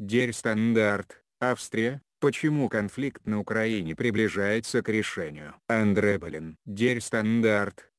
Дерь Австрия, Почему конфликт на Украине приближается к решению? Андре Болин, Дерь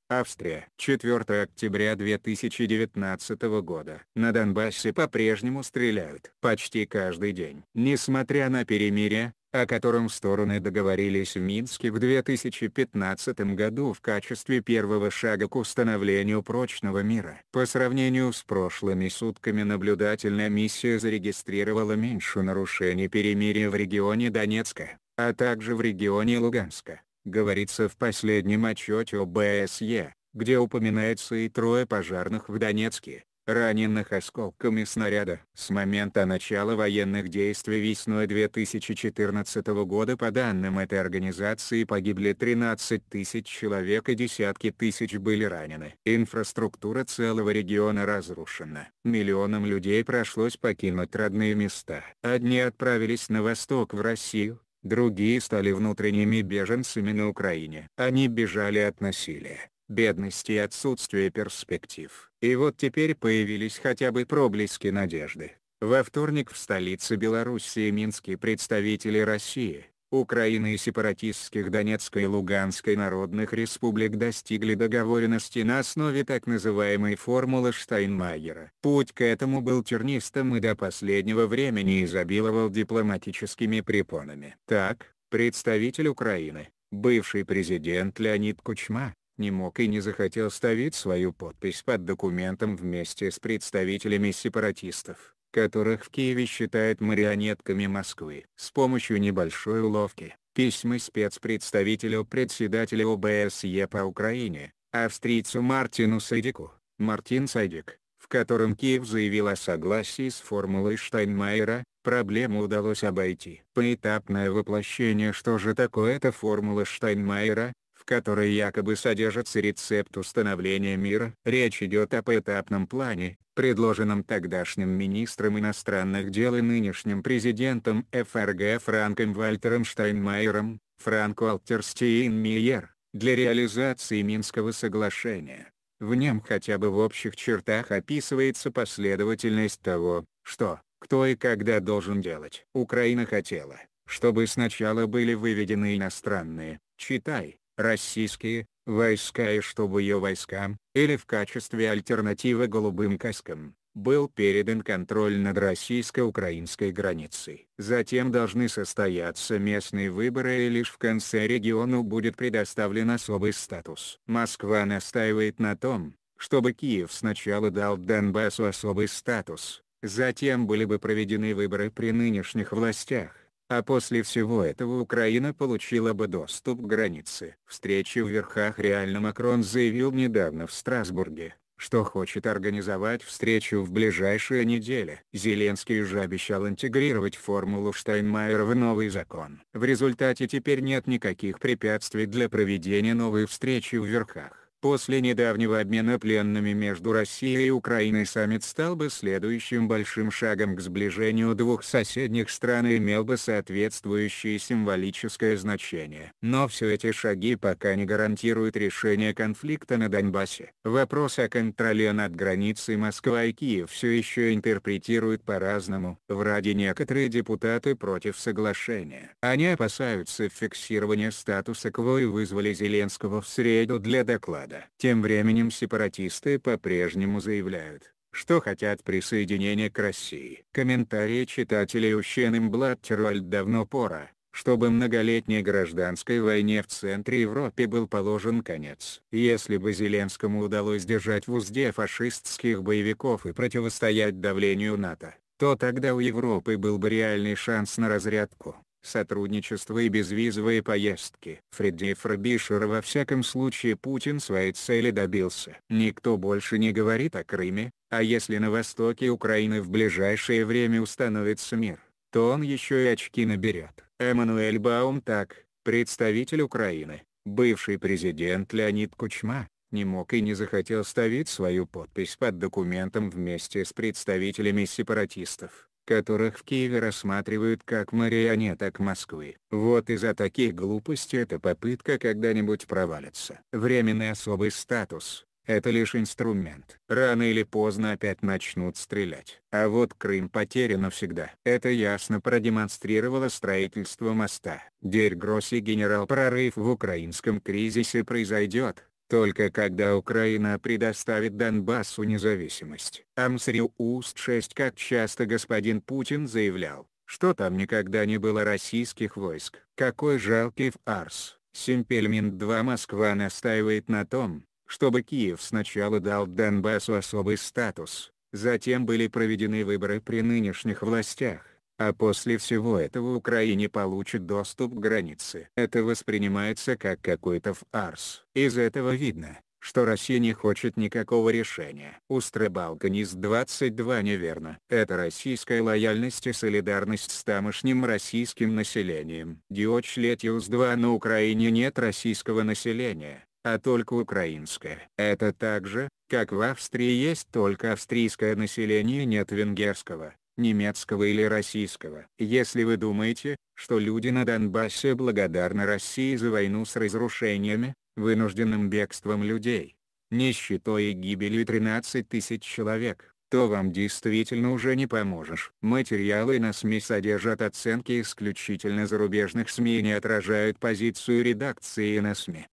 Австрия. 4 октября 2019 года. На Донбассе по-прежнему стреляют. Почти каждый день. Несмотря на перемирие, о котором стороны договорились в Минске в 2015 году в качестве первого шага к установлению прочного мира. По сравнению с прошлыми сутками наблюдательная миссия зарегистрировала меньше нарушений перемирия в регионе Донецка, а также в регионе Луганска, говорится в последнем отчете ОБСЕ, где упоминается и трое пожарных в Донецке раненых осколками снаряда. С момента начала военных действий весной 2014 года по данным этой организации погибли 13 тысяч человек и десятки тысяч были ранены. Инфраструктура целого региона разрушена. Миллионам людей пришлось покинуть родные места. Одни отправились на восток в Россию, другие стали внутренними беженцами на Украине. Они бежали от насилия, бедности и отсутствия перспектив. И вот теперь появились хотя бы проблески надежды. Во вторник в столице Белоруссии Минске представители России, Украины и сепаратистских Донецкой и Луганской народных республик достигли договоренности на основе так называемой формулы Штайнмайера. Путь к этому был тернистым и до последнего времени изобиловал дипломатическими препонами. Так, представитель Украины, бывший президент Леонид Кучма, не мог и не захотел ставить свою подпись под документом вместе с представителями сепаратистов, которых в Киеве считают марионетками Москвы. С помощью небольшой уловки, письма спецпредставителю председателя ОБСЕ по Украине, австрийцу Мартину Сайдику, Мартин Сайдик, в котором Киев заявил о согласии с формулой Штайнмайера, проблему удалось обойти. Поэтапное воплощение что же такое эта формула Штайнмайера, в которой якобы содержится рецепт установления мира. Речь идет о поэтапном плане, предложенном тогдашним министром иностранных дел и нынешним президентом ФРГ Франком Вальтером Штайнмайером, Франк Уолтер Стейнмейер, для реализации Минского соглашения. В нем хотя бы в общих чертах описывается последовательность того, что, кто и когда должен делать. Украина хотела, чтобы сначала были выведены иностранные, читай, российские войска и чтобы ее войскам, или в качестве альтернативы голубым каскам, был передан контроль над российско-украинской границей. Затем должны состояться местные выборы и лишь в конце региону будет предоставлен особый статус. Москва настаивает на том, чтобы Киев сначала дал Донбассу особый статус, затем были бы проведены выборы при нынешних властях а после всего этого Украина получила бы доступ к границе. Встречу в верхах реально Макрон заявил недавно в Страсбурге, что хочет организовать встречу в ближайшие недели. Зеленский уже обещал интегрировать формулу Штайнмайера в новый закон. В результате теперь нет никаких препятствий для проведения новой встречи в верхах. После недавнего обмена пленными между Россией и Украиной саммит стал бы следующим большим шагом к сближению двух соседних стран и имел бы соответствующее символическое значение. Но все эти шаги пока не гарантируют решение конфликта на Донбассе. Вопрос о контроле над границей Москва и Киев все еще интерпретируют по-разному. В Раде некоторые депутаты против соглашения. Они опасаются фиксирования статуса КВО и вызвали Зеленского в среду для доклада года. Тем временем сепаратисты по-прежнему заявляют, что хотят присоединения к России. Комментарии читателей Ущенемблаттервальд давно пора, чтобы многолетней гражданской войне в центре Европы был положен конец. Если бы Зеленскому удалось держать в узде фашистских боевиков и противостоять давлению НАТО, то тогда у Европы был бы реальный шанс на разрядку сотрудничество и безвизовые поездки. Фредди Фрабишера во всяком случае Путин своей цели добился. Никто больше не говорит о Крыме, а если на востоке Украины в ближайшее время установится мир, то он еще и очки наберет. Эммануэль Баум так, представитель Украины, бывший президент Леонид Кучма, не мог и не захотел ставить свою подпись под документом вместе с представителями сепаратистов которых в Киеве рассматривают как марионеток Москвы. Вот из-за таких глупостей эта попытка когда-нибудь провалится. Временный особый статус – это лишь инструмент. Рано или поздно опять начнут стрелять. А вот Крым потерян навсегда. Это ясно продемонстрировало строительство моста. Дерь и генерал прорыв в украинском кризисе произойдет только когда Украина предоставит Донбассу независимость. Амсриу Уст-6 как часто господин Путин заявлял, что там никогда не было российских войск. Какой жалкий в Арс. Симпельмент-2 Москва настаивает на том, чтобы Киев сначала дал Донбассу особый статус, затем были проведены выборы при нынешних властях а после всего этого Украине получит доступ к границе. Это воспринимается как какой-то фарс. Из этого видно, что Россия не хочет никакого решения. Устребалканист 22 неверно. Это российская лояльность и солидарность с тамошним российским населением. Диоч Летиус 2 на Украине нет российского населения, а только украинское. Это так же, как в Австрии есть только австрийское население нет венгерского немецкого или российского. Если вы думаете, что люди на Донбассе благодарны России за войну с разрушениями, вынужденным бегством людей, нищетой и гибелью 13 тысяч человек, то вам действительно уже не поможешь. Материалы на СМИ содержат оценки исключительно зарубежных СМИ и не отражают позицию редакции на СМИ.